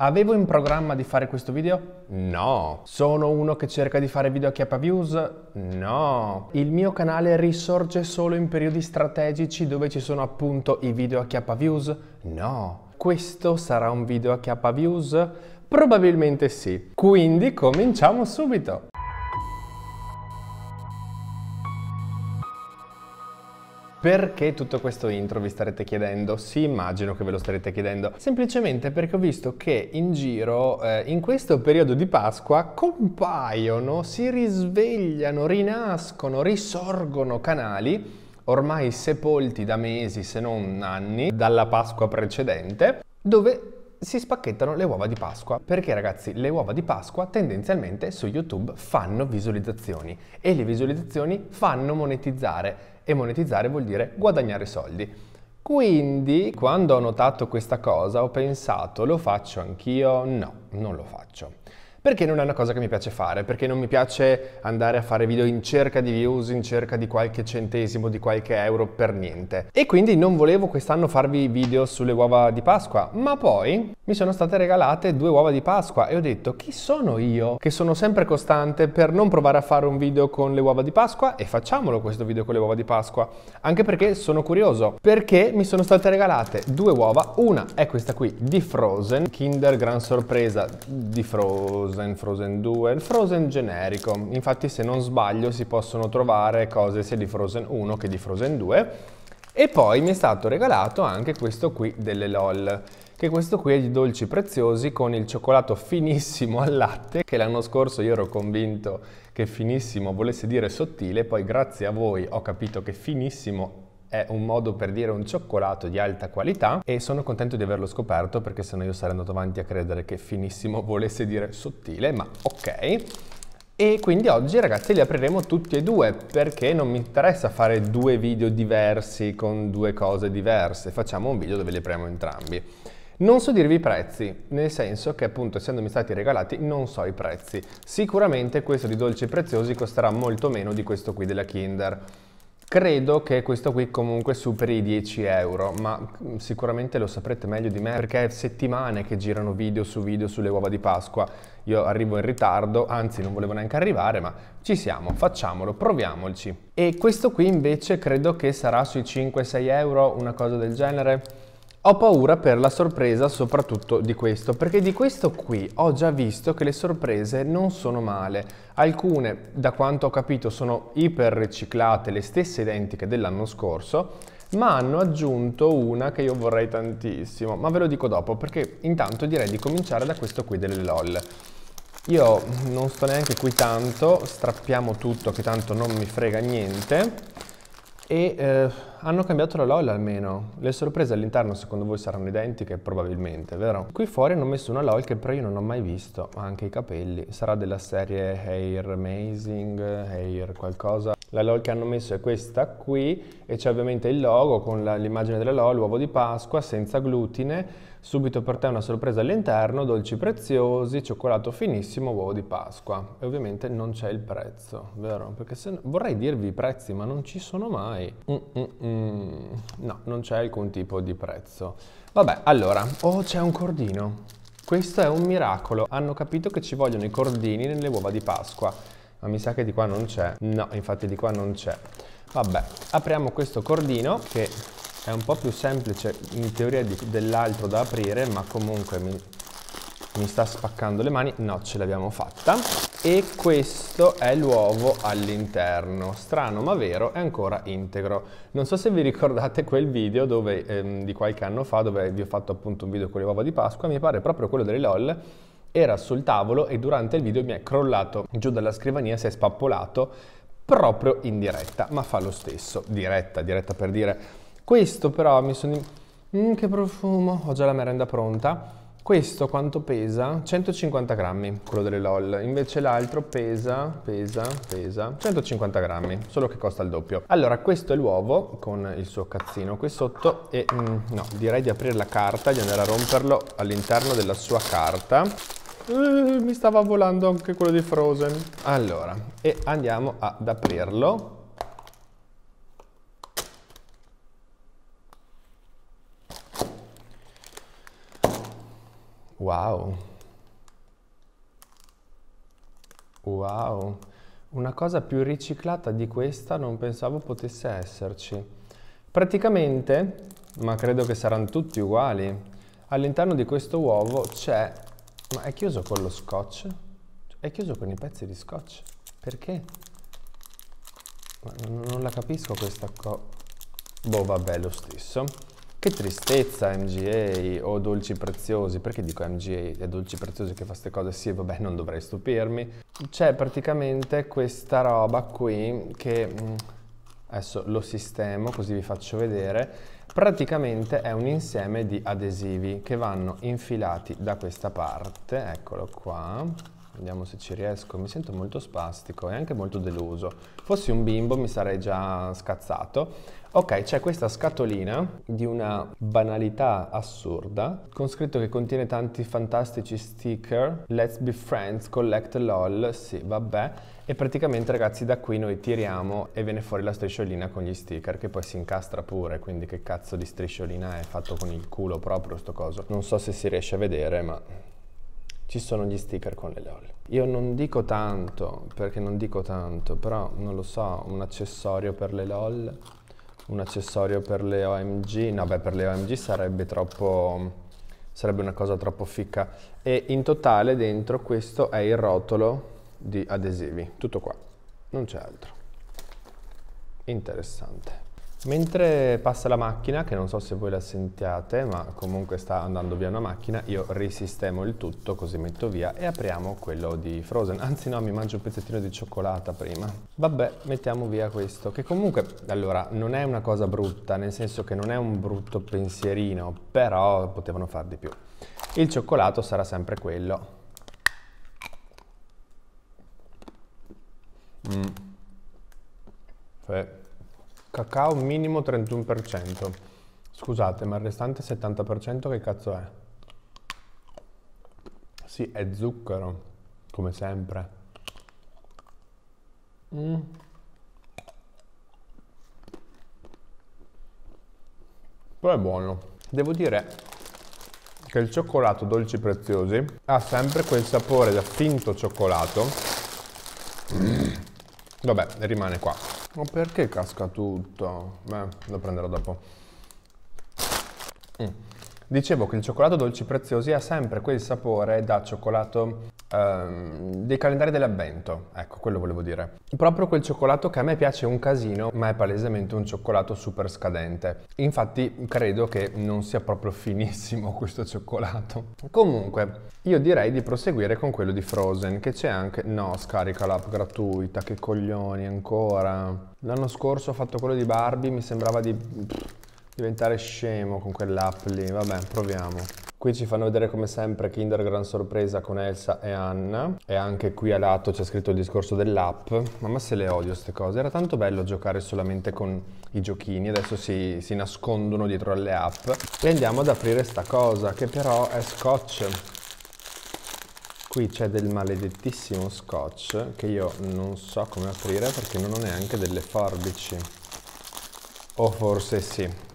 Avevo in programma di fare questo video? No. Sono uno che cerca di fare video a chiappa views? No. Il mio canale risorge solo in periodi strategici dove ci sono appunto i video a chiappa views? No. Questo sarà un video a chiappa views? Probabilmente sì. Quindi cominciamo subito. Perché tutto questo intro vi starete chiedendo? Sì, immagino che ve lo starete chiedendo. Semplicemente perché ho visto che in giro, eh, in questo periodo di Pasqua, compaiono, si risvegliano, rinascono, risorgono canali ormai sepolti da mesi, se non anni, dalla Pasqua precedente, dove si spacchettano le uova di Pasqua. Perché ragazzi, le uova di Pasqua tendenzialmente su YouTube fanno visualizzazioni e le visualizzazioni fanno monetizzare e monetizzare vuol dire guadagnare soldi. Quindi, quando ho notato questa cosa, ho pensato, lo faccio anch'io? No, non lo faccio. Perché non è una cosa che mi piace fare, perché non mi piace andare a fare video in cerca di views, in cerca di qualche centesimo, di qualche euro per niente. E quindi non volevo quest'anno farvi video sulle uova di Pasqua, ma poi mi sono state regalate due uova di Pasqua e ho detto chi sono io che sono sempre costante per non provare a fare un video con le uova di Pasqua e facciamolo questo video con le uova di Pasqua, anche perché sono curioso, perché mi sono state regalate due uova, una è questa qui di Frozen, Kinder Gran Sorpresa di Frozen Frozen, Frozen 2, il Frozen generico. Infatti se non sbaglio si possono trovare cose sia di Frozen 1 che di Frozen 2. E poi mi è stato regalato anche questo qui delle LOL, che questo qui è di dolci preziosi con il cioccolato finissimo al latte, che l'anno scorso io ero convinto che finissimo volesse dire sottile, poi grazie a voi ho capito che finissimo è un modo per dire un cioccolato di alta qualità e sono contento di averlo scoperto perché sennò io sarei andato avanti a credere che finissimo volesse dire sottile, ma ok. E quindi oggi ragazzi li apriremo tutti e due perché non mi interessa fare due video diversi con due cose diverse, facciamo un video dove li apriamo entrambi. Non so dirvi i prezzi, nel senso che appunto essendomi stati regalati non so i prezzi. Sicuramente questo di dolci preziosi costerà molto meno di questo qui della Kinder. Credo che questo qui comunque superi i 10 euro, ma mm, sicuramente lo saprete meglio di me perché è settimane che girano video su video sulle uova di Pasqua. Io arrivo in ritardo, anzi non volevo neanche arrivare, ma ci siamo, facciamolo, proviamoci. E questo qui invece credo che sarà sui 5-6 euro, una cosa del genere. Ho paura per la sorpresa soprattutto di questo, perché di questo qui ho già visto che le sorprese non sono male. Alcune, da quanto ho capito, sono iper riciclate, le stesse identiche dell'anno scorso, ma hanno aggiunto una che io vorrei tantissimo, ma ve lo dico dopo, perché intanto direi di cominciare da questo qui delle LOL. Io non sto neanche qui tanto, strappiamo tutto che tanto non mi frega niente e... Eh, hanno cambiato la LOL almeno. Le sorprese all'interno secondo voi saranno identiche? Probabilmente, vero? Qui fuori hanno messo una LOL che però io non ho mai visto, anche i capelli. Sarà della serie Hair Amazing, Hair qualcosa. La LOL che hanno messo è questa qui e c'è ovviamente il logo con l'immagine della LOL, uovo di Pasqua, senza glutine. Subito per te una sorpresa all'interno, dolci preziosi, cioccolato finissimo, uovo di Pasqua. E ovviamente non c'è il prezzo, vero? Perché se no, vorrei dirvi i prezzi, ma non ci sono mai. Mm -mm -mm. Mm, no, non c'è alcun tipo di prezzo. Vabbè, allora, oh c'è un cordino. Questo è un miracolo. Hanno capito che ci vogliono i cordini nelle uova di Pasqua. Ma mi sa che di qua non c'è. No, infatti di qua non c'è. Vabbè, apriamo questo cordino che è un po' più semplice in teoria dell'altro da aprire, ma comunque mi, mi sta spaccando le mani. No, ce l'abbiamo fatta e questo è l'uovo all'interno. Strano ma vero, è ancora integro. Non so se vi ricordate quel video dove, ehm, di qualche anno fa dove vi ho fatto appunto un video con le uova di Pasqua, mi pare proprio quello delle LOL era sul tavolo e durante il video mi è crollato giù dalla scrivania, si è spappolato proprio in diretta, ma fa lo stesso, diretta, diretta per dire. Questo però mi sono... Mm, che profumo, ho già la merenda pronta. Questo quanto pesa? 150 grammi, quello delle LOL. Invece l'altro pesa, pesa, pesa, 150 grammi, solo che costa il doppio. Allora, questo è l'uovo con il suo cazzino qui sotto e mm, no, direi di aprire la carta, di andare a romperlo all'interno della sua carta. Uh, mi stava volando anche quello di Frozen. Allora, e andiamo ad aprirlo. Wow. Wow. Una cosa più riciclata di questa non pensavo potesse esserci. Praticamente, ma credo che saranno tutti uguali, all'interno di questo uovo c'è... Ma è chiuso con lo scotch? Cioè, è chiuso con i pezzi di scotch? Perché? Ma non la capisco questa cosa. Boh, vabbè, lo stesso. Che tristezza MGA o dolci preziosi, perché dico MGA e dolci preziosi che fa queste cose? Sì, vabbè, non dovrei stupirmi. C'è praticamente questa roba qui che mm, adesso lo sistemo così vi faccio vedere. Praticamente è un insieme di adesivi che vanno infilati da questa parte, eccolo qua Vediamo se ci riesco. Mi sento molto spastico e anche molto deluso. Fossi un bimbo mi sarei già scazzato. Ok, c'è questa scatolina di una banalità assurda con scritto che contiene tanti fantastici sticker. Let's be friends, collect lol. Sì, vabbè. E praticamente ragazzi da qui noi tiriamo e viene fuori la strisciolina con gli sticker che poi si incastra pure, quindi che cazzo di strisciolina è fatto con il culo proprio sto coso. Non so se si riesce a vedere, ma ci sono gli sticker con le LOL. Io non dico tanto, perché non dico tanto, però non lo so, un accessorio per le LOL, un accessorio per le OMG, no beh per le OMG sarebbe troppo sarebbe una cosa troppo ficca e in totale dentro questo è il rotolo di adesivi, tutto qua, non c'è altro. Interessante. Mentre passa la macchina, che non so se voi la sentiate, ma comunque sta andando via una macchina, io risistemo il tutto, così metto via e apriamo quello di Frozen. Anzi no, mi mangio un pezzettino di cioccolata prima. Vabbè, mettiamo via questo, che comunque, allora, non è una cosa brutta, nel senso che non è un brutto pensierino, però potevano far di più. Il cioccolato sarà sempre quello. Mmm. Fè. Cacao minimo 31%. Scusate, ma il restante 70% che cazzo è? Sì, è zucchero, come sempre. Mm. Però è buono. Devo dire che il cioccolato dolci preziosi ha sempre quel sapore da finto cioccolato. Mm. Vabbè, rimane qua. Ma perché casca tutto? Beh, lo prenderò dopo. Mm. Dicevo che il cioccolato dolci preziosi ha sempre quel sapore da cioccolato ehm, dei calendari dell'avvento, ecco quello volevo dire. Proprio quel cioccolato che a me piace un casino, ma è palesemente un cioccolato super scadente. Infatti credo che non sia proprio finissimo questo cioccolato. Comunque, io direi di proseguire con quello di Frozen, che c'è anche... No, scarica l'app gratuita, che coglioni ancora. L'anno scorso ho fatto quello di Barbie, mi sembrava di... Pff Diventare scemo con quell'app lì, vabbè, proviamo. Qui ci fanno vedere come sempre Kinder Gran Sorpresa con Elsa e Anna e anche qui a lato c'è scritto il discorso dell'app. Mamma se le odio queste cose, era tanto bello giocare solamente con i giochini, adesso si, si nascondono dietro alle app. E andiamo ad aprire sta cosa che però è scotch. Qui c'è del maledettissimo scotch che io non so come aprire perché non ho neanche delle forbici. O forse sì.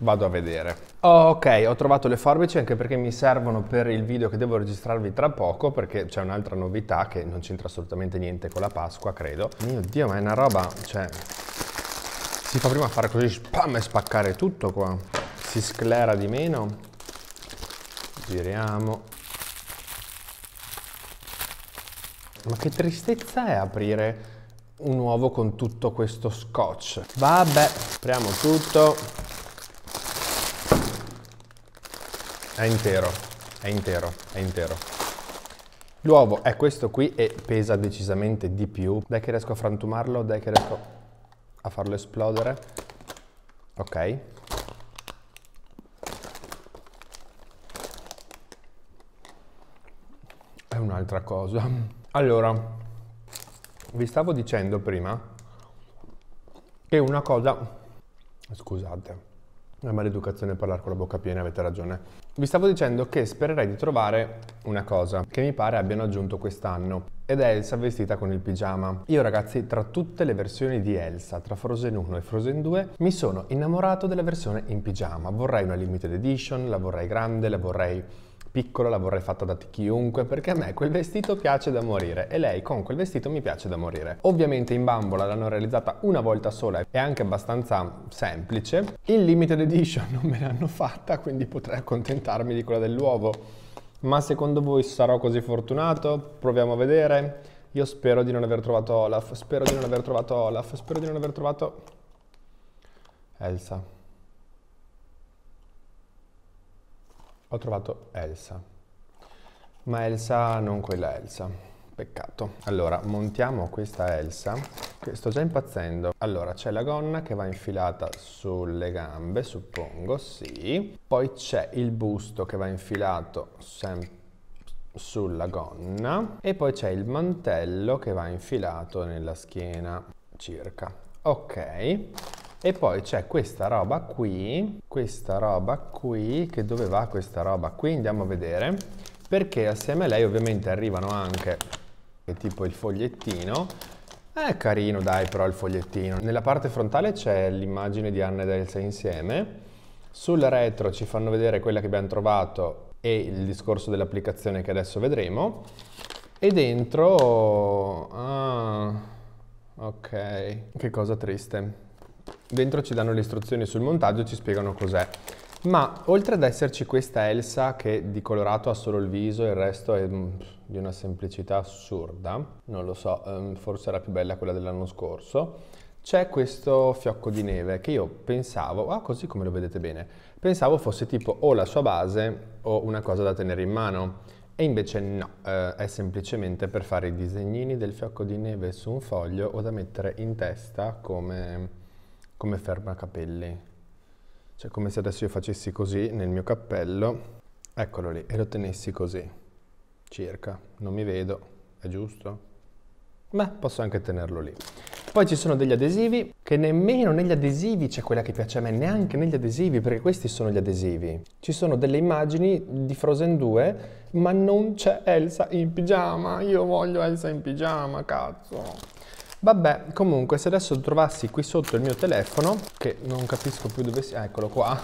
Vado a vedere. Oh, ok, ho trovato le forbici anche perché mi servono per il video che devo registrarvi tra poco perché c'è un'altra novità che non c'entra assolutamente niente con la Pasqua, credo. Mio Dio, ma è una roba, cioè... Si fa prima fare così, spam, e spaccare tutto qua. Si sclera di meno. Giriamo. Ma che tristezza è aprire un uovo con tutto questo scotch. Vabbè, apriamo tutto. È intero, è intero, è intero. L'uovo è questo qui e pesa decisamente di più. Dai che riesco a frantumarlo, dai che riesco a farlo esplodere. Ok. È un'altra cosa. Allora, vi stavo dicendo prima che una cosa... Scusate, è maleducazione parlare con la bocca piena, avete ragione. Vi stavo dicendo che spererei di trovare una cosa che mi pare abbiano aggiunto quest'anno ed è Elsa vestita con il pigiama. Io ragazzi, tra tutte le versioni di Elsa, tra Frozen 1 e Frozen 2, mi sono innamorato della versione in pigiama. Vorrei una limited edition, la vorrei grande, la vorrei piccola la vorrei fatta da chiunque perché a me quel vestito piace da morire e lei con quel vestito mi piace da morire. Ovviamente in bambola l'hanno realizzata una volta sola e anche abbastanza semplice. In limited edition non me l'hanno fatta quindi potrei accontentarmi di quella dell'uovo. Ma secondo voi sarò così fortunato? Proviamo a vedere. Io spero di non aver trovato Olaf, spero di non aver trovato Olaf, spero di non aver trovato Elsa. Ho trovato Elsa, ma Elsa non quella Elsa. Peccato. Allora, montiamo questa Elsa, che sto già impazzendo. Allora, c'è la gonna che va infilata sulle gambe, suppongo, sì. Poi c'è il busto che va infilato sempre sulla gonna e poi c'è il mantello che va infilato nella schiena circa ok e poi c'è questa roba qui, questa roba qui, che dove va questa roba qui? Andiamo a vedere, perché assieme a lei ovviamente arrivano anche tipo il fogliettino, è carino dai però il fogliettino. Nella parte frontale c'è l'immagine di Anna ed Elsa insieme, sul retro ci fanno vedere quella che abbiamo trovato e il discorso dell'applicazione che adesso vedremo e dentro... Ah, ok, che cosa triste dentro ci danno le istruzioni sul montaggio, e ci spiegano cos'è. Ma oltre ad esserci questa Elsa che di colorato ha solo il viso e il resto è mm, di una semplicità assurda, non lo so, ehm, forse era più bella quella dell'anno scorso, c'è questo fiocco di neve che io pensavo, ah così come lo vedete bene, pensavo fosse tipo o la sua base o una cosa da tenere in mano. E invece no, eh, è semplicemente per fare i disegnini del fiocco di neve su un foglio o da mettere in testa come come ferma capelli. Cioè come se adesso io facessi così nel mio cappello, eccolo lì, e lo tenessi così, circa. Non mi vedo, è giusto? Beh, posso anche tenerlo lì. Poi ci sono degli adesivi, che nemmeno negli adesivi c'è quella che piace a me, neanche negli adesivi, perché questi sono gli adesivi. Ci sono delle immagini di Frozen 2, ma non c'è Elsa in pigiama, io voglio Elsa in pigiama, cazzo. Vabbè, comunque, se adesso trovassi qui sotto il mio telefono, che non capisco più dove sia, eccolo qua,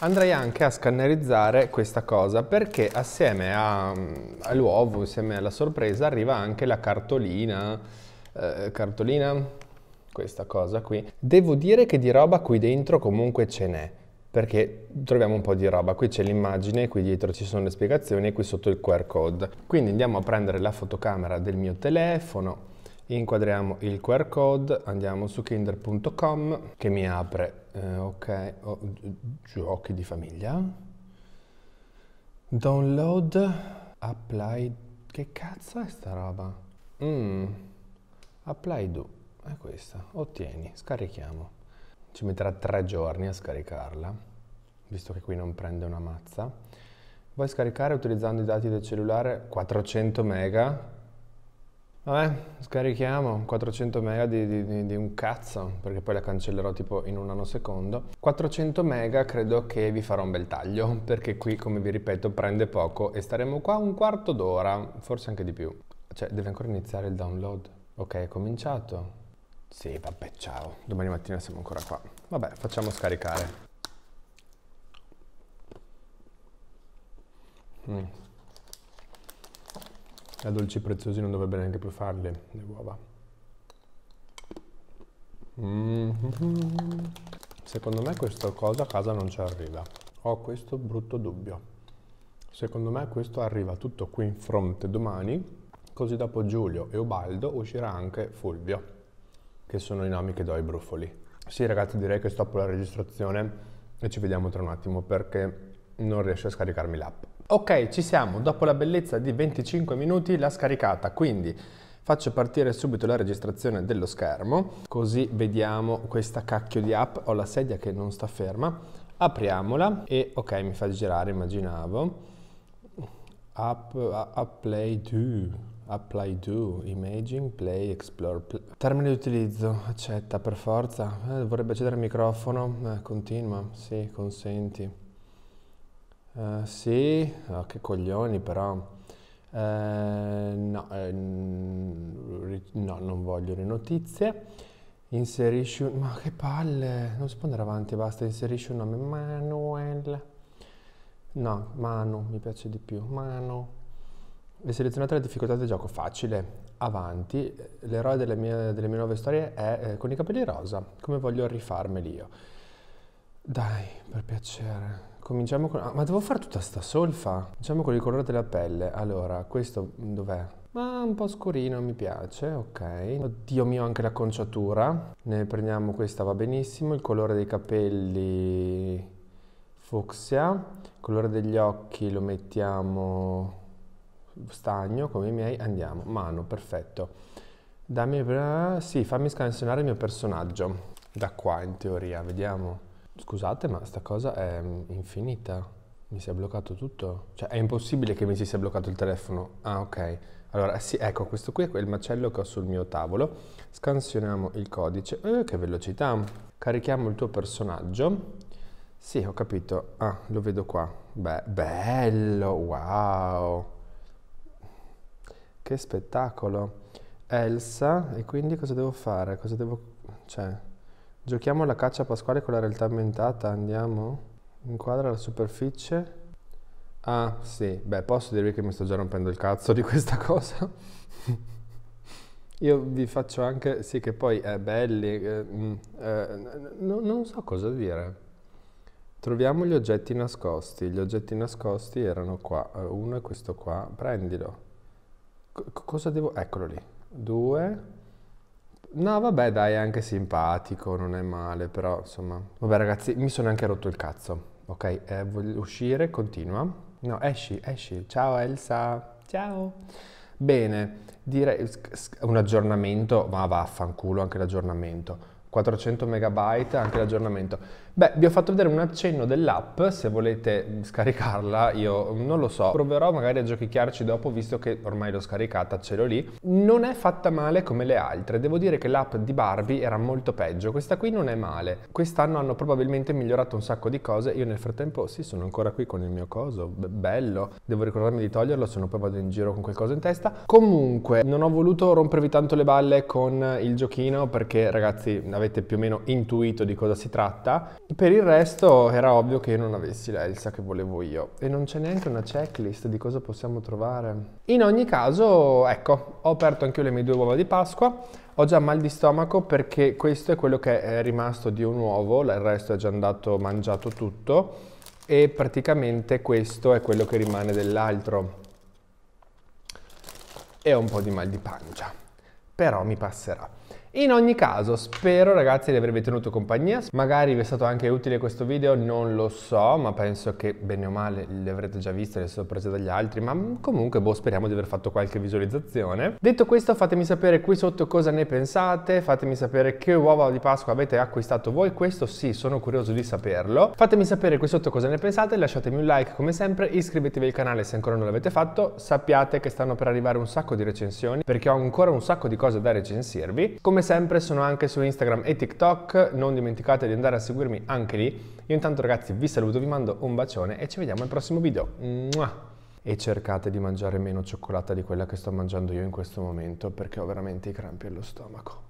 andrei anche a scannerizzare questa cosa, perché assieme all'uovo, insieme alla sorpresa, arriva anche la cartolina, eh, cartolina, questa cosa qui. Devo dire che di roba qui dentro comunque ce n'è perché troviamo un po' di roba. Qui c'è l'immagine, qui dietro ci sono le spiegazioni e qui sotto il QR code. Quindi andiamo a prendere la fotocamera del mio telefono inquadriamo il QR code, andiamo su kinder.com che mi apre, eh, ok, oh, giochi di famiglia, download, apply, che cazzo è sta roba? Mm. Apply do, è questa, ottieni, scarichiamo. Ci metterà tre giorni a scaricarla, visto che qui non prende una mazza. Vuoi scaricare utilizzando i dati del cellulare 400 mega? Vabbè, scarichiamo 400 mega di, di, di, un cazzo, perché poi la cancellerò tipo in un anno secondo. 400 mega credo che vi farò un bel taglio, perché qui, come vi ripeto, prende poco e staremo qua un quarto d'ora, forse anche di più. Cioè, deve ancora iniziare il download. Ok, è cominciato. Sì, vabbè, ciao. Domani mattina siamo ancora qua. Vabbè, facciamo scaricare. Mm a dolci preziosi non dovrebbe neanche più farle le uova. Mm -hmm. Secondo me questa cosa a casa non ci arriva. Ho questo brutto dubbio. Secondo me questo arriva tutto qui in fronte domani, così dopo Giulio e Ubaldo uscirà anche Fulvio, che sono i nomi che do ai brufoli. Sì ragazzi direi che stoppo la registrazione e ci vediamo tra un attimo perché non riesce a scaricarmi l'app. Ok, ci siamo, dopo la bellezza di 25 minuti l'ha scaricata, quindi faccio partire subito la registrazione dello schermo, così vediamo questa cacchio di app, ho la sedia che non sta ferma, apriamola e ok mi fa girare, immaginavo, app, play do, apply do, imaging, play, explore. Play. Termine di utilizzo, accetta per forza, eh, vorrebbe accedere al microfono, eh, continua, sì, consenti. Uh, sì, oh, che coglioni però. Uh, no, eh, no, non voglio le notizie. Inserisci un... Ma che palle! Non si può andare avanti, basta, inserisci un nome. Manuel. No, Manu, mi piace di più. Manu. Hai selezionato la difficoltà del gioco. Facile. Avanti. L'eroe delle mie, delle mie nuove storie è eh, con i capelli rosa, come voglio rifarmeli io. Dai, per piacere. Cominciamo con... Ah, ma devo fare tutta sta solfa? Cominciamo con il colore della pelle. Allora, questo dov'è? Ma un po' scurino mi piace, ok. Oddio mio, anche l'acconciatura. Ne prendiamo questa, va benissimo. Il colore dei capelli... Fucsia. Il colore degli occhi lo mettiamo... Stagno, come i miei. Andiamo. Mano, perfetto. Dammi... Eh, sì, fammi scansionare il mio personaggio. Da qua, in teoria, vediamo. Scusate, ma sta cosa è mm, infinita. Mi si è bloccato tutto. Cioè, è impossibile che mi si sia bloccato il telefono. Ah, ok. Allora, sì, ecco, questo qui è il macello che ho sul mio tavolo. Scansioniamo il codice. Eh, che velocità! Carichiamo il tuo personaggio. Sì, ho capito. Ah, lo vedo qua. Beh, bello, wow! Che spettacolo! Elsa, e quindi cosa devo fare? Cosa devo... cioè... Giochiamo la caccia pasquale con la realtà aumentata, andiamo. Inquadra la superficie. Ah, sì. Beh, posso dirvi che mi sto già rompendo il cazzo di questa cosa. Io vi faccio anche, sì che poi è eh, belli, eh, mm, eh, no, non so cosa dire. Troviamo gli oggetti nascosti. Gli oggetti nascosti erano qua. Eh, uno è questo qua, prendilo. C cosa devo... Eccolo lì. Due. No, vabbè, dai, è anche simpatico, non è male, però insomma. Vabbè, ragazzi, mi sono anche rotto il cazzo. Ok, eh, voglio uscire, continua. No, esci, esci. Ciao Elsa. Ciao. Bene, direi un aggiornamento, ma vaffanculo anche l'aggiornamento. 400 megabyte, anche l'aggiornamento. Beh, vi ho fatto vedere un accenno dell'app, se volete scaricarla, io non lo so, proverò magari a giochicchiarci dopo, visto che ormai l'ho scaricata, ce l'ho lì. Non è fatta male come le altre, devo dire che l'app di Barbie era molto peggio, questa qui non è male. Quest'anno hanno probabilmente migliorato un sacco di cose, io nel frattempo, sì, sono ancora qui con il mio coso, Be bello, devo ricordarmi di toglierlo, se no poi vado in giro con qualcosa in testa. Comunque, non ho voluto rompervi tanto le balle con il giochino, perché ragazzi, avete più o meno intuito di cosa si tratta. Per il resto era ovvio che io non avessi l'Elsa che volevo io e non c'è neanche una checklist di cosa possiamo trovare. In ogni caso, ecco, ho aperto anche io le mie due uova di Pasqua, ho già mal di stomaco perché questo è quello che è rimasto di un uovo, il resto è già andato mangiato tutto e praticamente questo è quello che rimane dell'altro. E ho un po' di mal di pancia, però mi passerà. In ogni caso, spero ragazzi di avervi tenuto compagnia, magari vi è stato anche utile questo video, non lo so, ma penso che bene o male li avrete già viste, le sorprese dagli altri, ma comunque boh, speriamo di aver fatto qualche visualizzazione. Detto questo, fatemi sapere qui sotto cosa ne pensate, fatemi sapere che uova di Pasqua avete acquistato voi, questo sì, sono curioso di saperlo. Fatemi sapere qui sotto cosa ne pensate, lasciatemi un like come sempre, iscrivetevi al canale se ancora non l'avete fatto, sappiate che stanno per arrivare un sacco di recensioni, perché ho ancora un sacco di cose da recensirvi. Come come sempre sono anche su Instagram e TikTok, non dimenticate di andare a seguirmi anche lì. Io intanto ragazzi vi saluto, vi mando un bacione e ci vediamo al prossimo video. Mua! E cercate di mangiare meno cioccolata di quella che sto mangiando io in questo momento perché ho veramente i crampi allo stomaco.